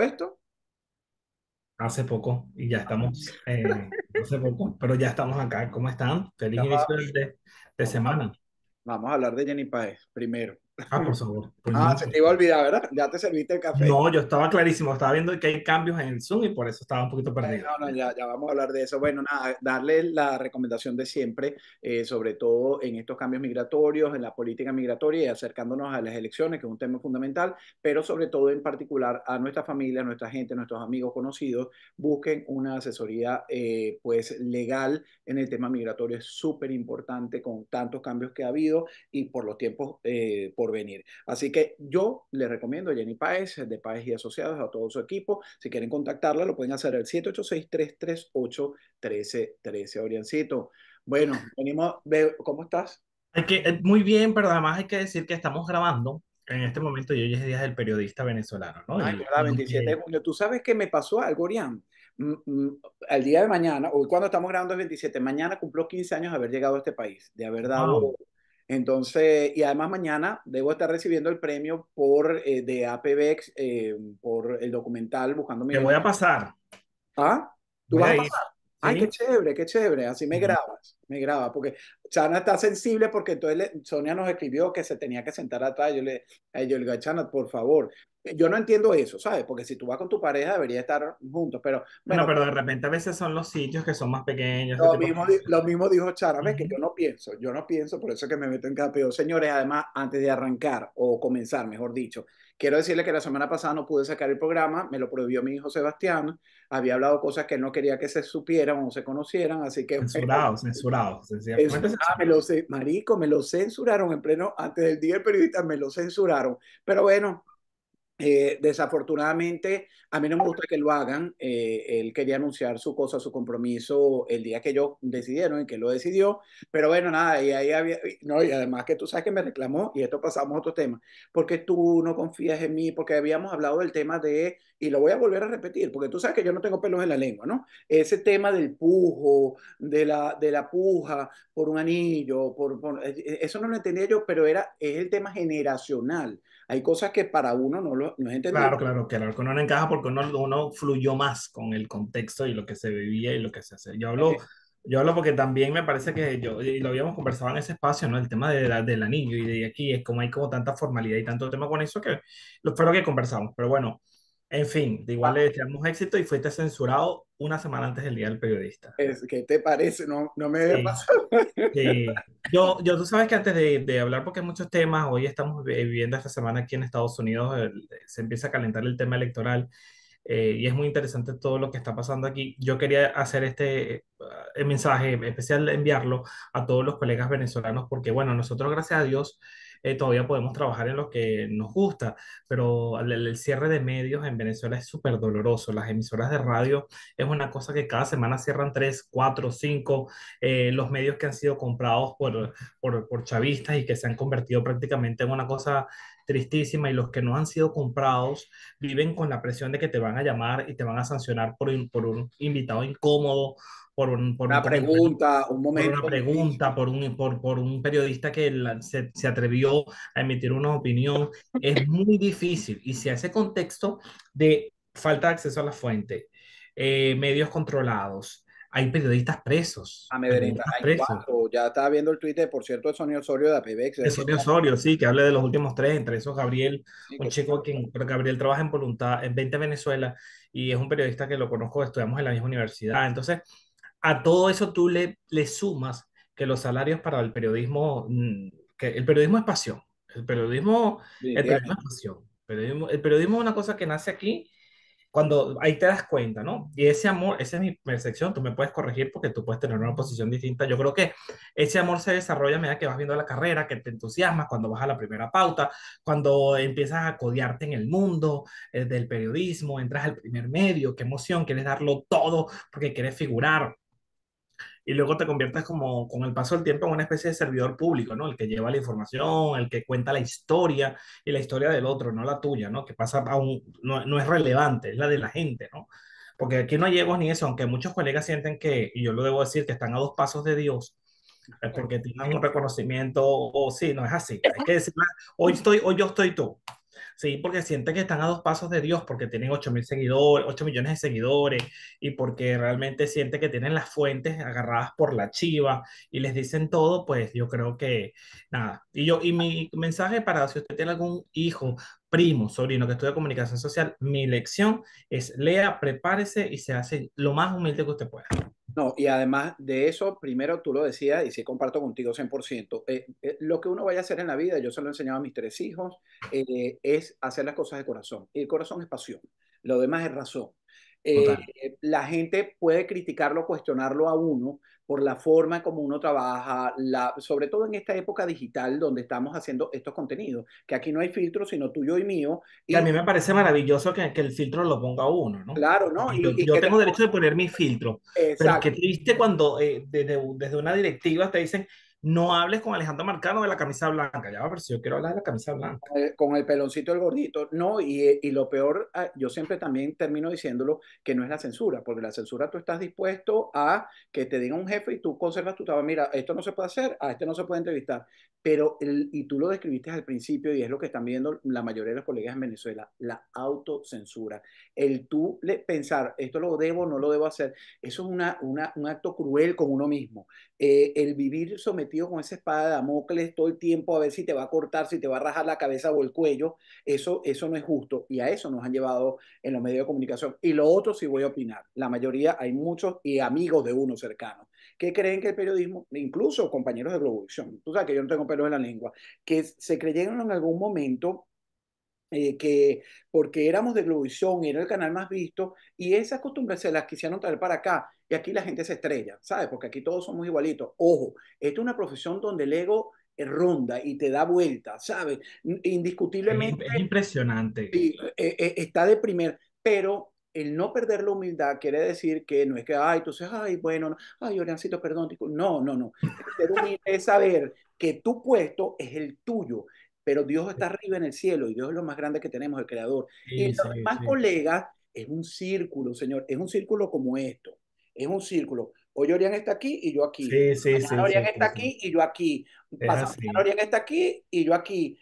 esto? Hace poco, y ya estamos, eh, hace poco, pero ya estamos acá. ¿Cómo están? Feliz inicio de, semana. Vamos a hablar de Jenny Paez, primero. Ah, por favor. Pues ah, se te iba a olvidar, ¿verdad? Ya te serviste el café. No, yo estaba clarísimo, estaba viendo que hay cambios en el Zoom y por eso estaba un poquito perdido. No, no, ya, ya vamos a hablar de eso. Bueno, nada, darle la recomendación de siempre, eh, sobre todo en estos cambios migratorios, en la política migratoria y acercándonos a las elecciones, que es un tema fundamental, pero sobre todo en particular a nuestra familia, a nuestra gente, a nuestros amigos conocidos, busquen una asesoría eh, pues legal en el tema migratorio. Es súper importante con tantos cambios que ha habido y por los tiempos... Eh, venir. Así que yo le recomiendo a Jenny Paez, de Paez y Asociados, a todo su equipo. Si quieren contactarla, lo pueden hacer al 786-338-1313. Oriancito, bueno, venimos, ¿cómo estás? Hay que, eh, muy bien, pero además hay que decir que estamos grabando en este momento y hoy es Día del Periodista Venezolano, ¿no? Ay, 27 de junio. Tú sabes que me pasó algo, Orián. Mm, mm, al día de mañana, hoy cuando estamos grabando es 27, mañana cumplió 15 años de haber llegado a este país, de haber dado entonces, y además mañana debo estar recibiendo el premio por, eh, de APBEX eh, por el documental Buscando mi... Te voy a pasar. ¿Ah? ¿Tú vas a, pasar? Ay, qué chévere, qué chévere. Así me grabas, me grabas. Porque Chana está sensible porque entonces Sonia nos escribió que se tenía que sentar atrás. Yo le, yo le digo, Chana, por favor yo no entiendo eso, ¿sabes? Porque si tú vas con tu pareja debería estar juntos, pero... Bueno, pero de repente a veces son los sitios que son más pequeños. Lo, mismo, lo mismo, dijo Chávez, que yo no pienso, yo no pienso, por eso es que me meto en cada Señores, además, antes de arrancar o comenzar, mejor dicho, quiero decirle que la semana pasada no pude sacar el programa, me lo prohibió mi hijo Sebastián, había hablado cosas que no quería que se supieran o se conocieran, así que... Censurado, censurado. me lo, marico, me lo censuraron en pleno, antes del día del periodista, me lo censuraron. Pero bueno, eh, desafortunadamente, a mí no me gusta que lo hagan. Eh, él quería anunciar su cosa, su compromiso el día que yo decidieron y que lo decidió. Pero bueno, nada, y ahí había. No, y además que tú sabes que me reclamó, y esto pasamos a otro tema, porque tú no confías en mí, porque habíamos hablado del tema de. Y lo voy a volver a repetir, porque tú sabes que yo no tengo pelos en la lengua, ¿no? Ese tema del pujo, de la, de la puja por un anillo, por, eh, eso no lo entendía yo, pero era, es el tema generacional hay cosas que para uno no, lo, no es entendible. Claro, claro, claro, que no encaja porque uno, fluyó más con el contexto y lo que se vivía y lo que se hace, Yo hablo, yo hablo porque también me parece que yo, y lo habíamos conversado en ese espacio, ¿no? El tema de del anillo y de aquí es como hay como tanta formalidad y tanto tema con eso que fue lo que conversamos, pero bueno. En fin, de igual ah. le deseamos éxito y fuiste censurado una semana antes del Día del Periodista. ¿Qué te parece? No, no me debe Yo, yo, tú sabes que antes de, de, hablar, porque hay muchos temas, hoy estamos viviendo esta semana aquí en Estados Unidos, se empieza a calentar el tema electoral. Eh, y es muy interesante todo lo que está pasando aquí. Yo quería hacer este eh, mensaje especial, enviarlo a todos los colegas venezolanos, porque bueno, nosotros gracias a Dios eh, todavía podemos trabajar en lo que nos gusta, pero el, cierre de medios en Venezuela es súper doloroso. Las emisoras de radio es una cosa que cada semana cierran tres, cuatro, cinco. Eh, los medios que han sido comprados por, por, por chavistas y que se han convertido prácticamente en una cosa tristísima y los que no han sido comprados viven con la presión de que te van a llamar y te van a sancionar por, por un invitado incómodo por, una pregunta, un momento. Por una pregunta, por un, por, un periodista que se, atrevió a emitir una opinión. Es muy difícil y si hace contexto de falta de acceso a la fuente, eh, medios controlados. Hay periodistas presos. A presos. ya estaba viendo el tweet, por cierto, de Sonia Osorio de APBEX. Sonia Osorio, sí, que hable de los últimos tres, entre esos Gabriel, un chico que Gabriel trabaja en voluntad, en 20 Venezuela, y es un periodista que lo conozco, estudiamos en la misma universidad. Entonces, a todo eso tú le, le sumas que los salarios para el periodismo, mm, que el periodismo es pasión, el periodismo, el es pasión, el periodismo, es una cosa que nace aquí cuando ahí te das cuenta, ¿no? Y ese amor, esa es mi percepción, tú me puedes corregir porque tú puedes tener una posición distinta, yo creo que ese amor se desarrolla a medida que vas viendo la carrera, que te entusiasmas cuando vas a la primera pauta, cuando empiezas a codiarte en el mundo eh, del periodismo, entras al primer medio, qué emoción, quieres darlo todo porque quieres figurar, y luego te conviertes como con el paso del tiempo en una especie de servidor público, ¿no? El que lleva la información, el que cuenta la historia y la historia del otro, no la tuya, ¿no? Que pasa aún un, no, no es relevante, es la de la gente, ¿no? Porque aquí no llego ni eso, aunque muchos colegas sienten que, y yo lo debo decir, que están a dos pasos de Dios, porque tienen un reconocimiento, o sí, no es así. Hay que decir, ah, hoy, estoy, hoy yo estoy tú, sí, porque sienten que están a dos pasos de Dios, porque tienen ocho mil seguidores, 8 millones de seguidores, y porque realmente siente que tienen las fuentes agarradas por la chiva y les dicen todo, pues yo creo que nada. Y yo, y mi mensaje para si usted tiene algún hijo, primo, sobrino que estudia comunicación social, mi lección es lea, prepárese y se hace lo más humilde que usted pueda. No, y además de eso, primero tú lo decías, y sí comparto contigo 100%, eh, eh, lo que uno vaya a hacer en la vida, yo se lo he enseñado a mis tres hijos, eh, es hacer las cosas de corazón. Y el corazón es pasión, lo demás es razón. Eh, la gente puede criticarlo, cuestionarlo a uno por la forma como uno trabaja, la, sobre todo en esta época digital donde estamos haciendo estos contenidos, que aquí no hay filtro sino tuyo y mío. Y, a mí me parece maravilloso que, el filtro lo ponga uno, ¿no? Claro, ¿no? Y, yo, tengo derecho de poner mi filtro. Exacto. Pero que triste cuando eh, desde, desde una directiva te dicen, no hables con Alejandro Marcano de la camisa blanca. Ya va, ver si yo quiero hablar de la camisa blanca. Con el peloncito el gordito. No, y, lo peor, ah, yo siempre también termino diciéndolo, que no es la censura, porque la censura tú estás dispuesto a que te diga un jefe y tú conservas tu trabajo. Mira, esto no se puede hacer, a este no se puede entrevistar. Pero, el, y tú lo describiste al principio, y es lo que están viendo la mayoría de los colegas en Venezuela, la autocensura. El tú pensar, esto lo debo, no lo debo hacer, eso es una, un acto cruel con uno mismo. Eh, el vivir sometido tío con esa espada de Damocles todo el tiempo a ver si te va a cortar, si te va a rajar la cabeza o el cuello, eso, eso no es justo y a eso nos han llevado en los medios de comunicación. Y lo otro sí voy a opinar, la mayoría hay muchos y amigos de uno cercano que creen que el periodismo, incluso compañeros de Globovisión, tú sabes que yo no tengo pelo en la lengua, que se creyeron en algún momento eh, que porque éramos de Globovisión, era el canal más visto, y esas costumbres se las quisieron traer para acá. Y aquí la gente se estrella, ¿sabes? Porque aquí todos somos igualitos. Ojo, esta es una profesión donde el ego eh, ronda y te da vuelta, ¿sabes? Indiscutiblemente. Es impresionante. Eh, eh, está de primer, pero el no perder la humildad quiere decir que no es que, ay, tú entonces, ay, bueno, no, ay, Oriancito, perdón. No, no, no. Ser humilde es saber que tu puesto es el tuyo, pero Dios está arriba en el cielo y Dios es lo más grande que tenemos, el Creador. y los colegas es un círculo, señor, es un círculo como esto es un círculo. Hoy Orián está aquí y yo aquí. Sí, sí, sí, Orián está aquí y yo aquí. Pasado, Orián está eh, aquí y yo aquí.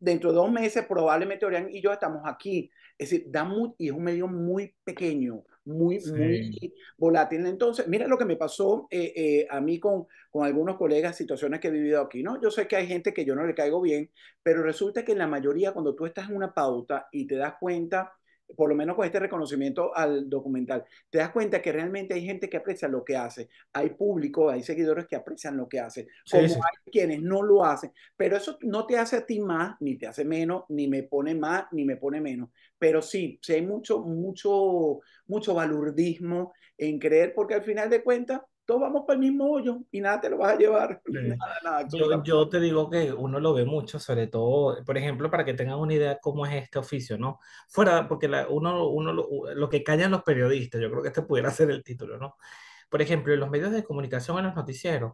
dentro de dos meses probablemente Orián y yo estamos aquí. Es decir, da muy, y es un medio muy pequeño, muy, muy volátil. Entonces, mira lo que me pasó eh, eh, a mí con, con algunos colegas, situaciones que he vivido aquí, ¿no? Yo sé que hay gente que yo no le caigo bien, pero resulta que en la mayoría, cuando tú estás en una pauta y te das cuenta por lo menos con este reconocimiento al documental, te das cuenta que realmente hay gente que aprecia lo que hace, hay público, hay seguidores que aprecian lo que hace, como hay quienes no lo hacen, pero eso no te hace a ti más, ni te hace menos, ni me pone más, ni me pone menos, pero sí, sí hay mucho, mucho, mucho balurdismo en creer, porque al final de cuentas, todos vamos para el mismo hoyo y nada te lo vas a llevar. yo, te digo que uno lo ve mucho, sobre todo, por ejemplo, para que tengan una idea cómo es este oficio, ¿no? Fuera, porque uno, uno lo, que callan los periodistas, yo creo que este pudiera ser el título, ¿no? Por ejemplo, en los medios de comunicación, en los noticieros,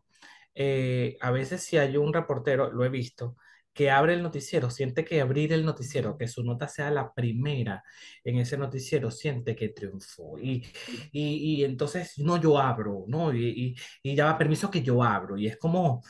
eh, a veces si hay un reportero, lo he visto, que abre el noticiero siente que abrir el noticiero, que su nota sea la primera en ese noticiero, siente que triunfó. Y, y, y entonces, no, yo abro, ¿no? Y, y, ya va permiso que yo abro. Y es como,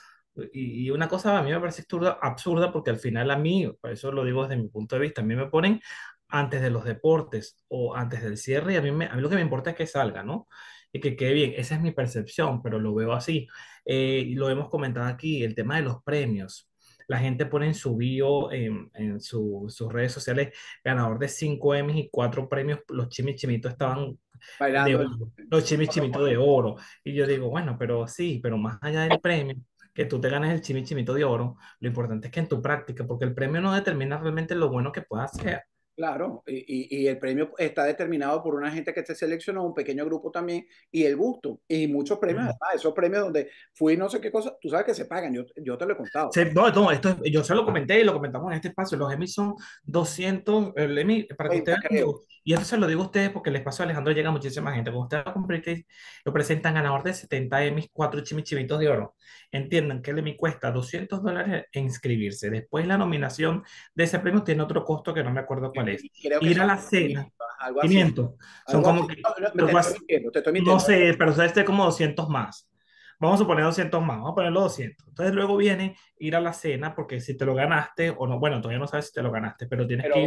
y, una cosa a mí me parece absurda, absurda porque al final a mí, por eso lo digo desde mi punto de vista, a mí me ponen antes de los deportes o antes del cierre y a mí, me, a lo que me importa es que salga, ¿no? Y que quede bien, esa es mi percepción, pero lo veo así. Eh, y lo hemos comentado aquí, el tema de los premios la gente pone en su bio, en, sus redes sociales, ganador de 5 Emmys y 4 premios, los chimichimitos estaban Bailando. los chimichimitos de oro. Y yo digo, bueno, pero sí, pero más allá del premio, que tú te ganes el chimichimito de oro, lo importante es que en tu práctica, porque el premio no determina realmente lo bueno que puedas hacer. Claro, y, y, el premio está determinado por una gente que te seleccionó, un pequeño grupo también, y el gusto. Y muchos premios, además, esos premios donde fui no sé qué cosa, tú sabes que se pagan, yo, te lo he contado. no, esto, yo se lo comenté y lo comentamos en este espacio. Los Emmy son 200, para que ustedes y esto se lo digo a ustedes porque les pasó a Alejandro, llega muchísima gente. Cuando ustedes lo, lo presentan a ganador de 70 mis 4 chimichivitos de oro. Entiendan que le me cuesta 200 dólares inscribirse. Después la nominación de ese premio tiene otro costo que no me acuerdo cuál es. Ir a la cena. 500. Son como... No, no, no sé, pero o sea, este como 200 más vamos a poner 200 más, vamos a ponerlo 200. Entonces luego viene ir a la cena, porque si te lo ganaste o no, bueno, todavía no sabes si te lo ganaste, pero tienes, que,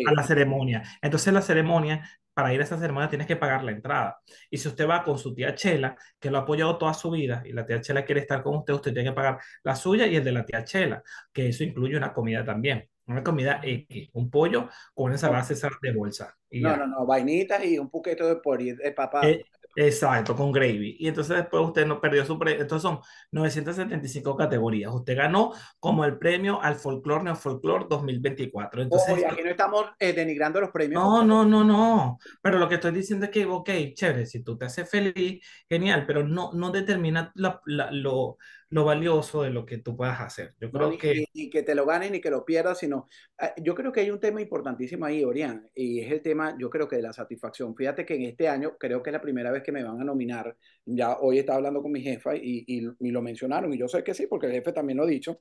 ir a la ceremonia. Entonces la ceremonia, para ir a esa ceremonia tienes que pagar la entrada. Y si usted va con su tía Chela, que lo ha apoyado toda su vida, y la tía Chela quiere estar con usted, usted tiene que pagar la suya y el de la tía Chela, que eso incluye una comida también una comida X, un pollo con esa base de bolsa. no, no, no, vainitas y un poquito de, de papá. Eh, Exacto, con gravy. Y entonces después usted no perdió su premio. Entonces son 975 categorías. Usted ganó como el premio al folclore Folklore 2024. Entonces, Oye, aquí no estamos eh, denigrando los premios. No, no, no, no. Pero lo que estoy diciendo es que, ok, chévere, si tú te haces feliz, genial, pero no, no determina la, lo, lo valioso de lo que tú puedas hacer. Yo creo que... Ni, que te lo ganes ni que lo pierdas, sino... Ah, yo creo que hay un tema importantísimo ahí, Orián, y es el tema, yo creo que de la satisfacción. Fíjate que en este año creo que es la primera vez que me van a nominar. Ya hoy estaba hablando con mi jefa y, y, lo mencionaron, y yo sé que sí, porque el jefe también lo ha dicho,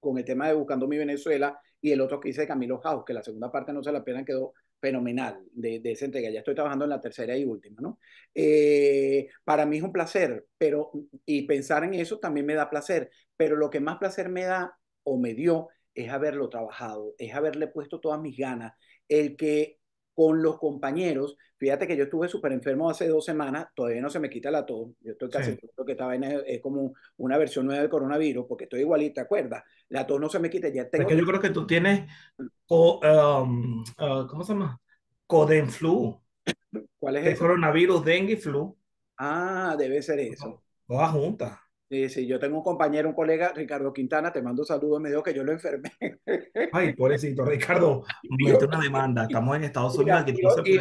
con el tema de Buscando mi Venezuela y el otro que hice de Camilo House, que la segunda parte no se la pena quedó fenomenal de, de, esa entrega. Ya estoy trabajando en la tercera y última, ¿no? Eh, para mí es un placer, pero, y pensar en eso también me da placer, pero lo que más placer me da o me dio es haberlo trabajado, es haberle puesto todas mis ganas, el que con los compañeros. Fíjate que yo estuve súper enfermo hace dos semanas, todavía no se me quita la tos. Yo estoy casi seguro que esta vaina es, como una versión nueva del coronavirus, porque estoy igualito, te acuerdas? La tos no se me quita, ya tengo. Es yo creo que tú tienes. Um, uh, ¿Cómo se llama? Codenflu. ¿Cuál es el eso? coronavirus, dengue flu. Ah, debe ser eso. Todas juntas. Dice, eh, yo tengo un compañero, un colega, Ricardo Quintana, te mando un saludo, me dijo que yo lo enfermé. Ay, pobrecito, Ricardo, mete una demanda, estamos en Estados Unidos. y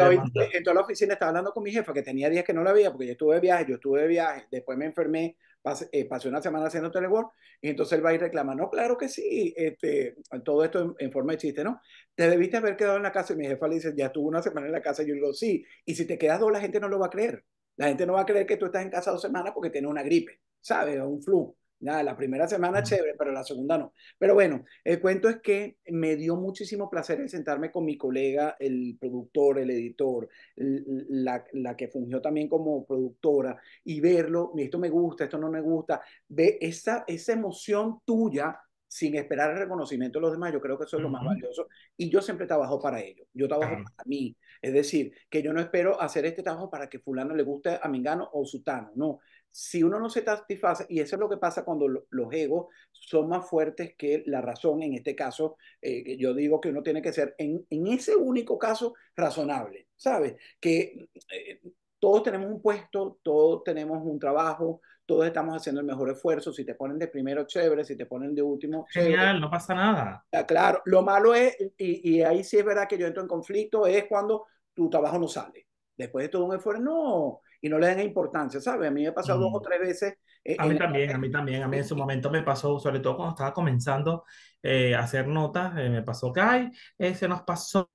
en toda la oficina estaba hablando con mi jefa, que tenía días que no la veía, porque yo estuve de viaje, yo estuve de viaje, después me enfermé, eh, pasé, una semana haciendo telework, y entonces él va y reclama, no, claro que sí, este, todo esto en, forma de chiste, ¿no? Te debiste haber quedado en la casa, y mi jefa le dice, ya estuvo una semana en la casa, y yo le digo, sí, y si te quedas dos, la gente no lo va a creer. La gente no va a creer que tú estás en casa dos semanas porque tienes una gripe. ¿sabes? Un flu. Nada, la primera semana chévere, pero la segunda no. Pero bueno, el cuento es que me dio muchísimo placer en sentarme con mi colega, el productor, el editor, la, que fungió también como productora, y verlo, esto me gusta, esto no me gusta, ve esa, esa emoción tuya sin esperar el reconocimiento de los demás, yo creo que eso es lo más valioso. Y yo siempre trabajo para ello, yo trabajo para mí. Es decir, que yo no espero hacer este trabajo para que fulano le guste a Mingano o Sutano, no si uno no se satisface, y eso es lo que pasa cuando los egos son más fuertes que la razón, en este caso, eh, yo digo que uno tiene que ser, en, en ese único caso, razonable, ¿sabes? Que eh, todos tenemos un puesto, todos tenemos un trabajo, todos estamos haciendo el mejor esfuerzo. Si te ponen de primero, chévere, si te ponen de último. Genial, no pasa nada. Ah, claro, lo malo es, y, y ahí sí es verdad que yo entro en conflicto, es cuando tu trabajo no sale después de todo un esfuerzo, no, y no le den importancia, ¿sabes? A mí me ha pasado dos o tres veces. Eh, a mí también, a mí también, a mí en su momento me pasó, sobre todo cuando estaba comenzando eh, a hacer notas, eh, me pasó que, ay, se nos pasó.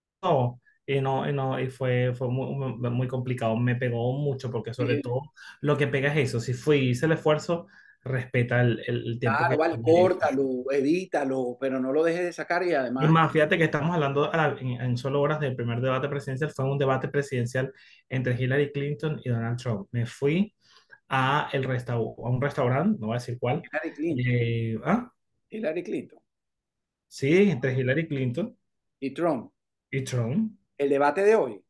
Y no, no, y fue, fue muy, muy complicado, me pegó mucho, porque sobre todo lo que pega es eso, si fui, hice el esfuerzo, respeta el, el tiempo. Claro, córtalo, evítalo, pero no lo dejes de sacar y además... Y más, fíjate que estamos hablando en, solo horas del primer debate presidencial, fue un debate presidencial entre Hillary Clinton y Donald Trump. Me fui a, el a un restaurante, no voy a decir cuál. Eh, ¿ah? Hillary Clinton. Sí, entre Hillary Clinton. Y Trump. Y Trump. El debate de hoy.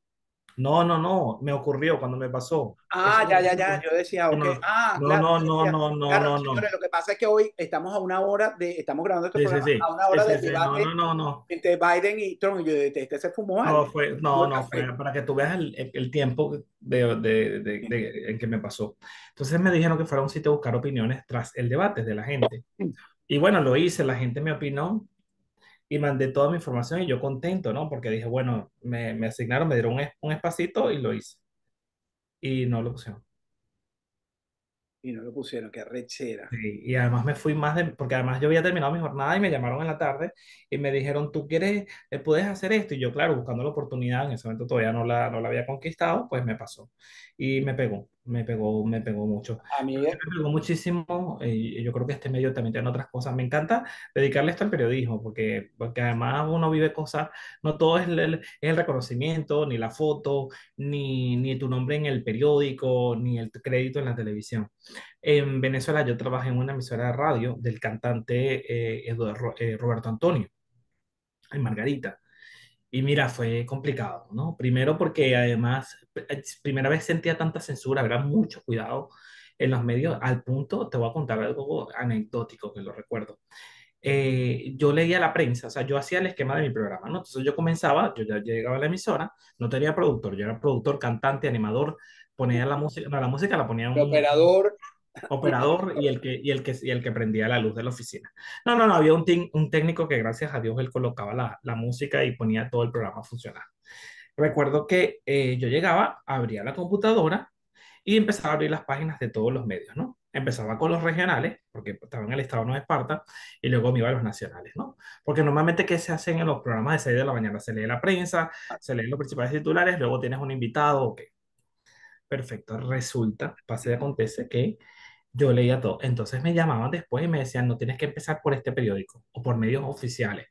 No, no, no, me ocurrió cuando me pasó. Ah, ya, ya, ya, yo decía, ok. No, ah, no, no, no, no, no, no, Lo que pasa es que hoy estamos a una hora de, estamos grabando este programa a una hora de debate entre Biden y Trump. Y yo, este, se fumó No, no, no, fue para que tú veas el, el tiempo de, de, de, en que me pasó. Entonces me dijeron que fuera un sitio a buscar opiniones tras el debate de la gente. Mm. Y bueno, lo hice, la gente me opinó, y mandé toda mi información y yo contento, ¿no? Porque dije, bueno, me, me asignaron, me dieron un, un, espacito y lo hice. Y no lo pusieron. Y no lo pusieron, qué rechera. Sí, y además me fui más de, porque además yo había terminado mi jornada y me llamaron en la tarde y me dijeron, ¿tú quieres, eh, puedes hacer esto? Y yo, claro, buscando la oportunidad, en ese momento todavía no la, no la había conquistado, pues me pasó. Y me pegó me pegó, me pegó mucho. A ah, mí me pegó muchísimo, y eh, yo creo que este medio también tiene otras cosas. Me encanta dedicarle esto al periodismo, porque, porque además uno vive cosas, no todo es el, reconocimiento, ni la foto, ni, ni, tu nombre en el periódico, ni el crédito en la televisión. En Venezuela yo trabajé en una emisora de radio del cantante eh, Eduardo, eh, Roberto Antonio, en Margarita. Y mira, fue complicado, ¿no? Primero porque además, primera vez sentía tanta censura, había mucho cuidado en los medios, al punto, te voy a contar algo anecdótico que lo recuerdo. Eh, yo leía la prensa, o sea, yo hacía el esquema de mi programa, ¿no? Entonces yo comenzaba, yo ya llegaba a la emisora, no tenía productor, yo era productor, cantante, animador, ponía la música, no, la música la ponía un... Operador operador y el, que, y, el que, y el que prendía la luz de la oficina. No, no, no, había un, un técnico que gracias a Dios él colocaba la, la, música y ponía todo el programa a funcionar. Recuerdo que eh, yo llegaba, abría la computadora y empezaba a abrir las páginas de todos los medios, ¿no? Empezaba con los regionales, porque estaba en el estado no de Esparta, y luego me iba a los nacionales, ¿no? Porque normalmente, ¿qué se hacen en los programas de 6 de la mañana? Se lee la prensa, se leen los principales titulares, luego tienes un invitado, ok. Perfecto, resulta, pase de acontece que yo leía todo. Entonces me llamaban después y me decían, no tienes que empezar por este periódico o por medios oficiales.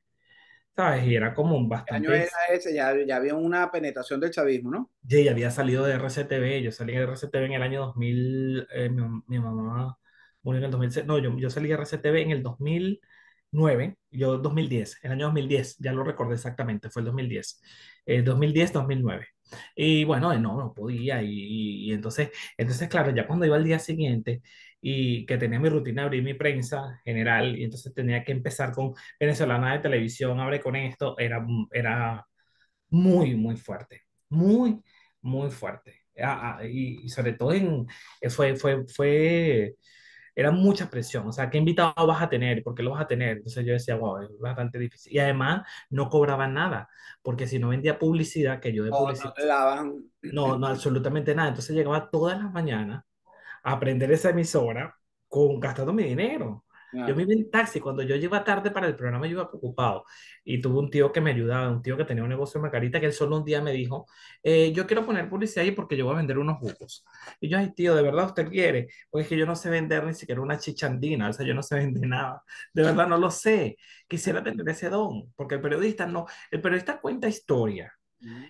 ¿Sabes? Y era común bastante. ¿Qué año era ese? Ya, ya, había una penetración del chavismo, ¿no? Sí, ya había salido de RCTV. Yo salí de RCTV en el año 2000. Eh, mi, mamá murió en el 2006. No, yo, yo salí de RCTV en el 2009. Yo 2010, el año 2010, ya lo recordé exactamente, fue el 2010. Eh, 2010, 2009. Y bueno, no, no podía. Y, y, entonces, entonces, claro, ya cuando iba al día siguiente y que tenía mi rutina, abrir mi prensa general y entonces tenía que empezar con venezolana de televisión, abre con esto, era, mm, era muy, muy fuerte, muy, muy fuerte. Ah, ah, y, sobre todo en, eh, fue, fue, fue, era mucha presión, o sea, ¿qué invitado vas a tener? ¿Por qué lo vas a tener? Entonces yo decía, wow, es bastante difícil. Y además no cobraba nada, porque si no vendía publicidad, que yo de publicidad... No, no, no, absolutamente nada. Entonces llegaba todas las mañanas aprender esa emisora con, gastando mi dinero. Yo me iba en taxi, cuando yo llegaba tarde para el programa yo iba preocupado y tuve un tío que me ayudaba, un tío que tenía un negocio en Macarita que él solo un día me dijo, eh, yo quiero poner publicidad ahí porque yo voy a vender unos jugos. Y yo, ay tío, ¿de verdad usted quiere? Porque es que yo no sé vender ni siquiera una chichandina, o sea, yo no sé vender nada, de verdad no lo sé. Quisiera tener ese don, porque el periodista no, el periodista cuenta historia,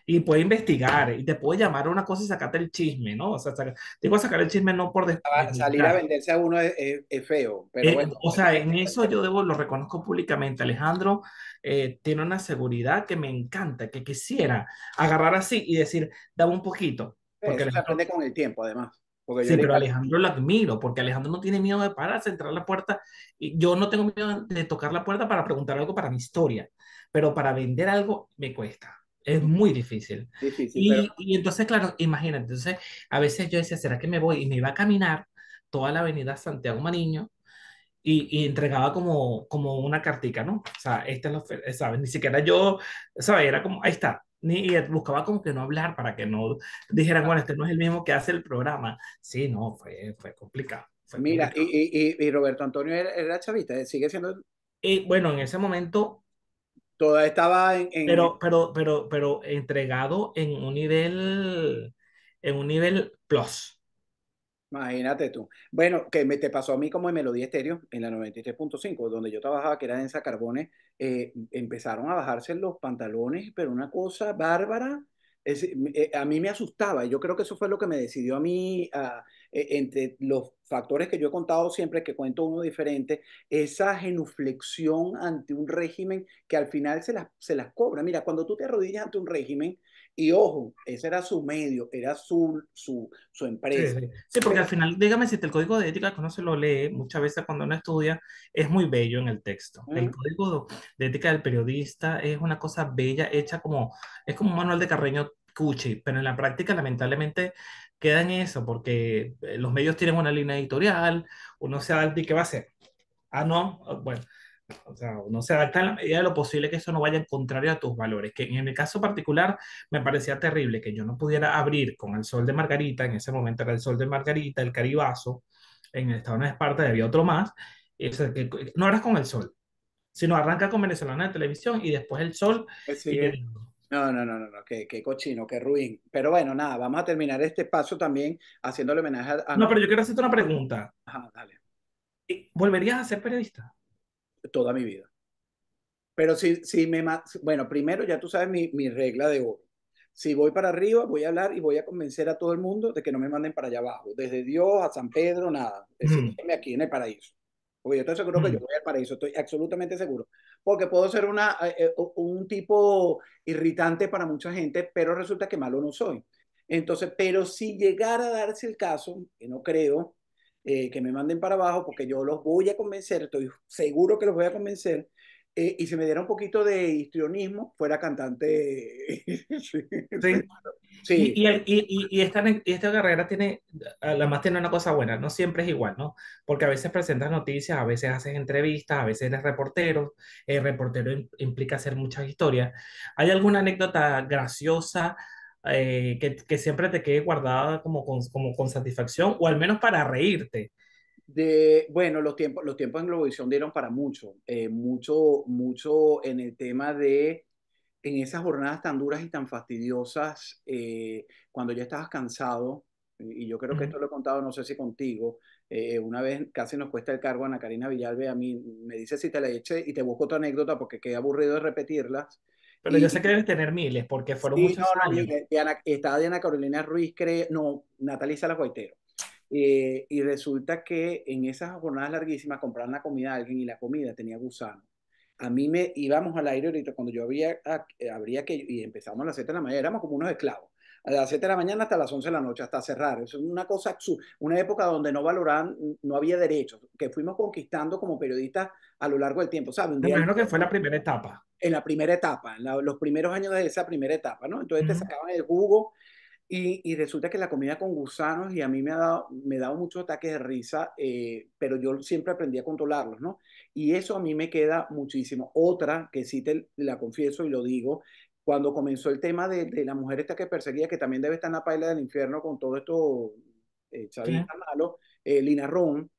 y puede investigar y te puede llamar a una cosa y sacarte el chisme, ¿no? O sea, saca, digo sacar el chisme no por Salir a venderse a uno es, feo, pero eh, O sea, en eso yo debo, lo reconozco públicamente. Alejandro eh, tiene una seguridad que me encanta, que quisiera agarrar así y decir, dame un poquito. Porque eso se aprende con el tiempo, además. sí, pero Alejandro lo admiro, porque Alejandro no tiene miedo de pararse, entrar a la puerta. Y yo no tengo miedo de tocar la puerta para preguntar algo para mi historia, pero para vender algo me cuesta. Es muy difícil. y, y, entonces, claro, imagínate, entonces a veces yo decía, ¿será que me voy? Y me iba a caminar toda la avenida Santiago Mariño y, y entregaba como, como una cartica, ¿no? O sea, esta es la ¿sabes? Ni siquiera yo, ¿sabes? Era como, ahí está. Y buscaba como que no hablar para que no dijeran, bueno, este no es el mismo que hace el programa. Sí, no, fue, fue complicado. Mira, Y, y, y, Roberto Antonio era, era chavista, ¿eh? sigue siendo... Y, eh, bueno, en ese momento Todavía estaba en, Pero, pero, pero, pero entregado en un nivel, en un nivel plus. Imagínate tú. Bueno, que me te pasó a mí como en Melodía Estéreo, en la 93.5, donde yo trabajaba, que era en Sacarbones, eh, empezaron a bajarse los pantalones, pero una cosa bárbara. Eh, a mí me asustaba. Yo creo que eso fue lo que me decidió a mí e, entre los factores que yo he contado siempre, que cuento uno diferente, esa genuflexión ante un régimen que al final se las, se las cobra. Mira, cuando tú te arrodillas ante un régimen, y ojo, ese era su medio, era su, su, su empresa. Sí, porque al final, dígame si el código de ética que uno se lo lee muchas veces cuando uno estudia, es muy bello en el texto. El código de ética del periodista es una cosa bella, hecha como, es como un manual de Carreño Cuchi, pero en la práctica lamentablemente queda en eso, porque eh, los medios tienen una línea editorial, uno se adapta y qué va a hacer. Ah, no, ah, bueno, o sea, uno se adapta a la medida de lo posible que eso no vaya en contrario a tus valores, que en mi caso particular me parecía terrible que yo no pudiera abrir con el sol de Margarita, en ese momento era el sol de Margarita, el Caribazo, en el estado de Esparta había otro más, que no eras con el sol, sino arranca con Venezolana de Televisión y después el sol. Pues no, no, no, no, qué, cochino, qué ruin. Pero bueno, nada, vamos a terminar este paso también haciéndole homenaje a... No, pero yo quiero hacerte una pregunta. Ajá, dale. ¿Volverías a ser periodista? Toda mi vida. Pero si, si me... Bueno, primero ya tú sabes mi, regla de oro. Si voy para arriba, voy a hablar y voy a convencer a todo el mundo de que no me manden para allá abajo. Desde Dios a San Pedro, nada. Decídeme aquí en el paraíso. Porque yo estoy seguro que yo mm. voy al paraíso, estoy absolutamente seguro. Porque puedo ser una, eh, eh, un tipo irritante para mucha gente, pero resulta que malo no soy. Entonces, pero si llegara a darse el caso, que no creo, eh, que me manden para abajo, porque yo los voy a convencer, estoy seguro que los voy a convencer, eh, y se me diera un poquito de histrionismo, fuera cantante. sí. Y, esta, esta carrera tiene, además tiene una cosa buena, no siempre es igual, ¿no? Porque a veces presentas noticias, a veces haces entrevistas, a veces eres reportero, el reportero implica hacer muchas historias. ¿Hay alguna anécdota graciosa? Eh, que, que, siempre te quede guardada como con, como con satisfacción o al menos para reírte de, bueno, los tiempos, los tiempos en Globovisión dieron para mucho, eh, mucho, mucho en el tema de, en esas jornadas tan duras y tan fastidiosas, eh, cuando ya estabas cansado, y yo creo que esto lo he contado, no sé si contigo, eh, una vez casi nos cuesta el cargo Ana Karina Villalbe, a mí me dice si te la eché y te busco tu anécdota porque quedé aburrido de repetirlas. Pero yo sé que debes tener miles porque fueron sí, muchos no, años. Diana, estaba Diana Carolina Ruiz, no, nataliza La Guaitero. Eh, y resulta que en esas jornadas larguísimas comprar la comida a alguien y la comida tenía gusano. A mí me íbamos al aire ahorita cuando yo había, habría ah, eh, que, y empezamos a las 7 de la mañana, éramos como unos esclavos a las 7 de la mañana hasta las 11 de la noche, hasta cerrar. Es una cosa una época donde no valoraban, no había derechos, que fuimos conquistando como periodistas a lo largo del tiempo, ¿sabes? Un que fue la primera etapa. En la primera etapa, en los primeros años de esa primera etapa, ¿no? Entonces te sacaban el jugo y, resulta que la comida con gusanos, y a mí me ha dado, me dado muchos ataques de risa, eh, pero yo siempre aprendí a controlarlos, ¿no? Y eso a mí me queda muchísimo. Otra, que sí te la confieso y lo digo, cuando comenzó el tema de, la mujer esta que perseguía, que también debe estar en la paila del infierno con todo esto eh, chavistas eh, Lina Ron,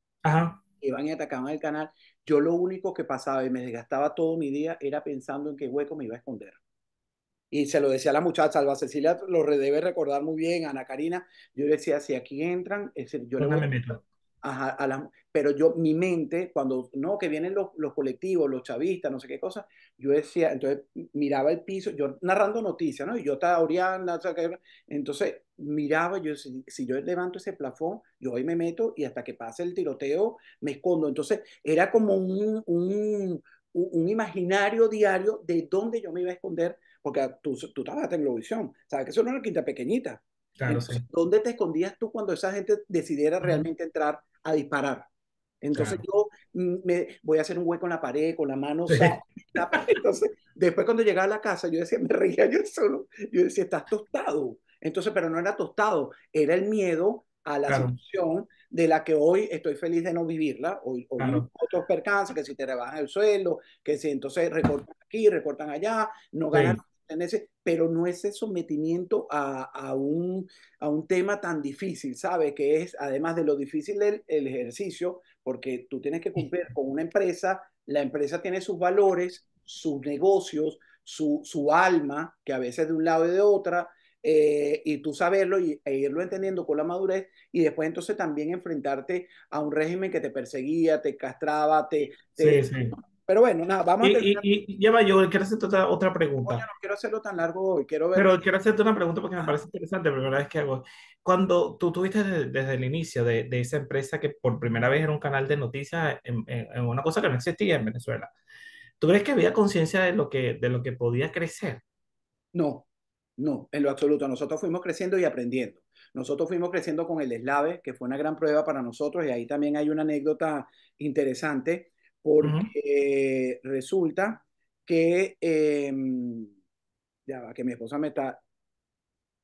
que iban y atacaban el canal, yo lo único que pasaba y me desgastaba todo mi día era pensando en qué hueco me iba a esconder y se lo decía a la muchacha, Alba Cecilia lo debe recordar muy bien, Ana Karina, yo decía, si aquí entran, yo no me meto. a pero yo, mi mente, cuando, no, que vienen los, colectivos, los chavistas, no sé qué cosa, yo decía, entonces miraba el piso, yo narrando noticias, ¿no? Y yo estaba Oriana, entonces miraba, yo si, si, yo levanto ese plafón, yo ahí me meto y hasta que pase el tiroteo me escondo. Entonces era como un, un, un imaginario diario de dónde yo me iba a esconder porque tú, tú estabas en televisión. ¿sabes? Que eso no era una quinta pequeñita. Claro, sí. ¿Dónde te escondías tú cuando esa gente decidiera realmente entrar a disparar? Entonces yo mm, me voy a hacer un hueco en la pared con la mano. Entonces, después cuando llegaba a la casa, yo decía, me reía yo solo. Yo decía, estás tostado. Entonces, pero no era tostado, era el miedo a la situación de la que hoy estoy feliz de no vivirla. Hoy, otros percances, que si te rebajan el suelo, que si entonces recortan aquí, recortan allá, no ganan pero no ese sometimiento a, un, tema tan difícil, ¿sabe? Que es, además de lo difícil del el ejercicio, porque tú tienes que cumplir con una empresa, la empresa tiene sus valores, sus negocios, su, alma, que a veces de un lado y de otra, eh, y tú saberlo y, e irlo entendiendo con la madurez y después entonces también enfrentarte a un régimen que te perseguía, te castraba, te, pero bueno, nada, vamos y, a Y, y, lleva yo, quiero hacerte otra, otra pregunta. no quiero hacerlo tan largo hoy, quiero ver. Pero quiero hacerte una pregunta porque me ah. parece interesante, la primera vez que hago. Cuando tú tuviste desde, el inicio de, de, esa empresa que por primera vez era un canal de noticias en, en, una cosa que no existía en Venezuela, ¿tú crees que había conciencia de, lo que, de lo que podía crecer? No, no, en lo absoluto. Nosotros fuimos creciendo y aprendiendo. Nosotros fuimos creciendo con el eslave, que fue una gran prueba para nosotros, y ahí también hay una anécdota interesante porque resulta que, em, ya que mi esposa me está,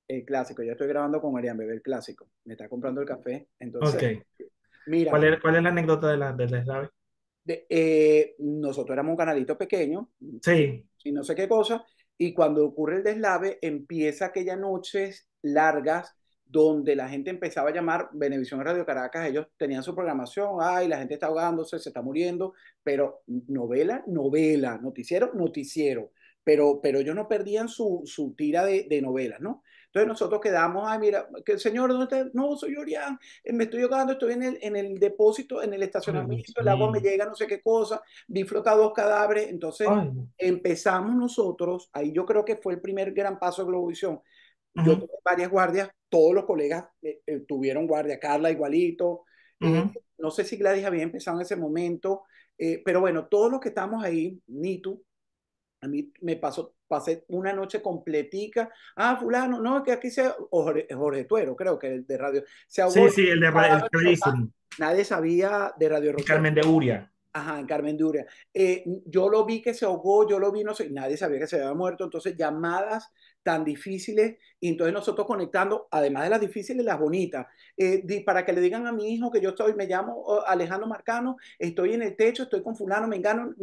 el clásico, Ya estoy grabando con Marian Bebé, el clásico, me está comprando el café, entonces... ¿Cuál, es, la anécdota de la, del deslave? Eh, nosotros éramos un canalito pequeño, sí. y no sé qué cosa, y cuando ocurre el deslave, empieza aquellas noches largas donde la gente empezaba a llamar Benevisión Radio Caracas, ellos tenían su programación, ay, la gente está ahogándose, se está muriendo, pero novela, novela, noticiero, noticiero, pero, pero ellos no perdían su, su tira de, de novelas, ¿no? Entonces nosotros quedamos, ay, mira, que el señor, ¿dónde está? No, soy Orián, eh, me estoy ahogando, estoy en el, en el depósito, en el estacionamiento, el agua me llega, no sé qué cosa, vi flotados dos cadáveres, entonces empezamos nosotros, ahí yo creo que fue el primer gran paso de Globovisión, yo tuve varias guardias todos los colegas eh, eh, tuvieron guardia, Carla igualito. Eh, no sé si Gladys había empezado en ese momento, pero bueno, todos los que estamos ahí, Nitu, a mí me pasó, pasé una noche completica. Ah, fulano, no, que aquí sea Jorge, Tuero, creo que el de radio. Se sí, sí, el de radio. Nadie sabía de Radio Carmen de Uria. Ajá, Carmen Duria. Eh, yo lo vi que se ahogó, yo lo vi, no sé, nadie sabía que se había muerto, entonces llamadas tan difíciles, y entonces nosotros conectando, además de las difíciles, las bonitas, eh, para que le digan a mi hijo que yo estoy, me llamo Alejandro Marcano, estoy en el techo, estoy con fulano, me engano,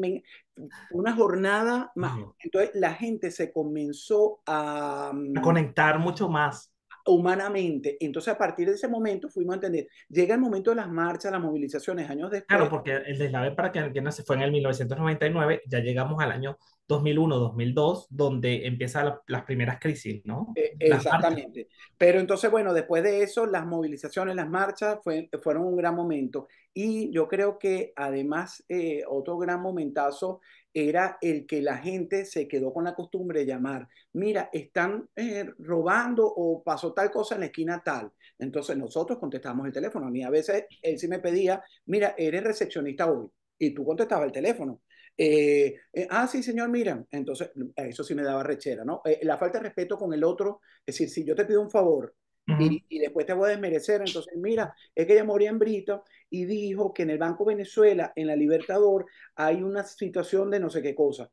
una jornada más. Entonces la gente se comenzó a... a mm, conectar mucho más humanamente. Entonces, a partir de ese momento fuimos a entender. Llega el momento de las marchas, las movilizaciones, años después. Claro, porque el deslave para que se fue en el 1999, ya llegamos al año 2001, 2002, donde empiezan las primeras crisis, ¿no? E, exactamente. Pero entonces, bueno, después de eso, las movilizaciones, las marchas fue, fueron un gran momento. Y yo creo que además, eh, otro gran momentazo era el que la gente se quedó con la costumbre de llamar, mira, están eh, robando o pasó tal cosa en la esquina tal. Entonces nosotros contestábamos el teléfono. A mí a veces él sí me pedía, mira, eres recepcionista hoy. Y tú contestabas el teléfono. Eh, eh, ah, sí, señor, mira. Entonces, eso sí me daba rechera, ¿no? la falta de respeto con el otro, es decir, si yo te pido un favor y, después te voy a desmerecer. Entonces, mira, es que ella moría Brito y dijo que en el Banco Venezuela, en la Libertador, hay una situación de no sé qué cosa.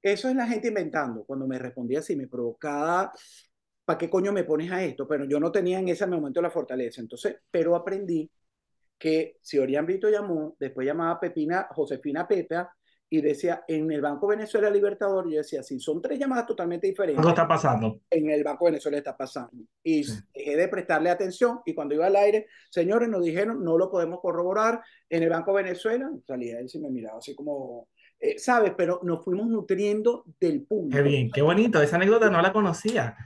Eso es la gente inventando. Cuando me respondía así, me provocaba, ¿para qué coño me pones a esto? Pero yo no tenía en ese momento la fortaleza. Entonces, pero aprendí que si Orián Brito llamó, después llamaba Pepina, Josefina Peta y decía, en el Banco Venezuela Libertador, yo decía, sí, son tres llamadas totalmente diferentes. qué está pasando. En el Banco Venezuela está pasando. Y dejé de prestarle atención y cuando iba al aire, señores, nos dijeron, no lo podemos corroborar. En el Banco Venezuela, salía él y me miraba así como, eh, ¿sabes? Pero nos fuimos nutriendo del público. Qué bien, qué bonito, esa anécdota no la conocía.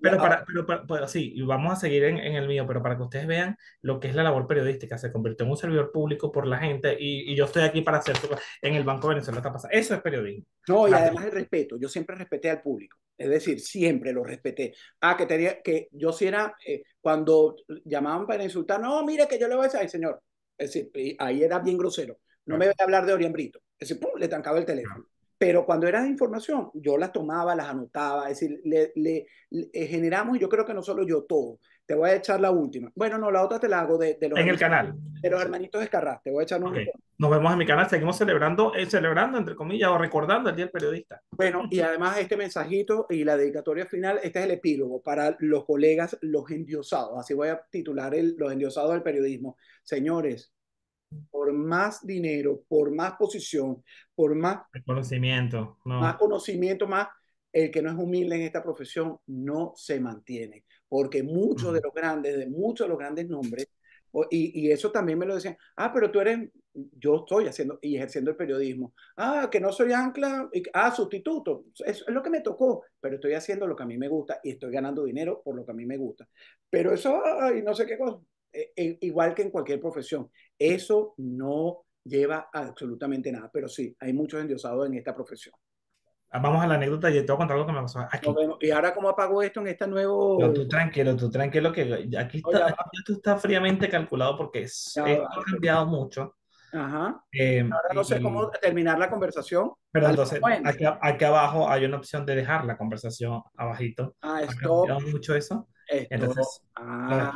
pero, pero, sí, vamos a seguir en, el mío, pero para que ustedes vean lo que es la labor periodística, se convirtió en un servidor público por la gente y, yo estoy aquí para hacer en el Banco Venezuela está pasando. Eso es periodismo. No, y además el respeto, yo siempre respeté al público. Es decir, siempre lo respeté. Ah, que tenía, que yo si era, eh, cuando llamaban para insultar, no, mire que yo le voy a decir, señor, es decir, ahí era bien grosero. No me voy a hablar de oriambrito Brito. le trancaba el teléfono. Pero cuando era de información, yo las tomaba, las anotaba, es decir, le, eh, generamos, yo creo que no solo yo todo. Te voy a echar la última. Bueno, no, la otra te la hago de, de En el canal. De los hermanitos Escarra te voy a echar una. Nos vemos en mi canal, seguimos celebrando, eh, celebrando, entre comillas, o recordando el Día del Periodista. Bueno, y además este mensajito y la dedicatoria final, este es el epílogo para los colegas, los endiosados. Así voy a titular el, los endiosados del periodismo. Señores, por más dinero, por más posición, por más conocimiento, más conocimiento, más el que no es humilde en esta profesión no se mantiene, porque muchos de los grandes, de muchos de los grandes nombres, y, eso también me lo decían, ah, pero tú eres, yo estoy haciendo y ejerciendo el periodismo, ah, que no soy ancla, y, ah, sustituto, eso es lo que me tocó, pero estoy haciendo lo que a mí me gusta y estoy ganando dinero por lo que a mí me gusta, pero eso, ay, no sé qué cosa, eh, igual que en cualquier profesión. Eso no lleva a absolutamente nada, pero sí, hay muchos endiosados en esta profesión. Ah, vamos a la anécdota y te voy a contar algo que me pasó ¿Y ahora cómo apago esto en esta nuevo...? No, tú tranquilo, tú tranquilo, que aquí está, esto está fríamente calculado porque esto ha cambiado mucho. Ajá. Em, ahora no sé cómo terminar la conversación. Pero entonces, aquí, aquí, abajo hay una opción de dejar la conversación abajito. Ah, esto... mucho eso. Esto... Entonces, ah.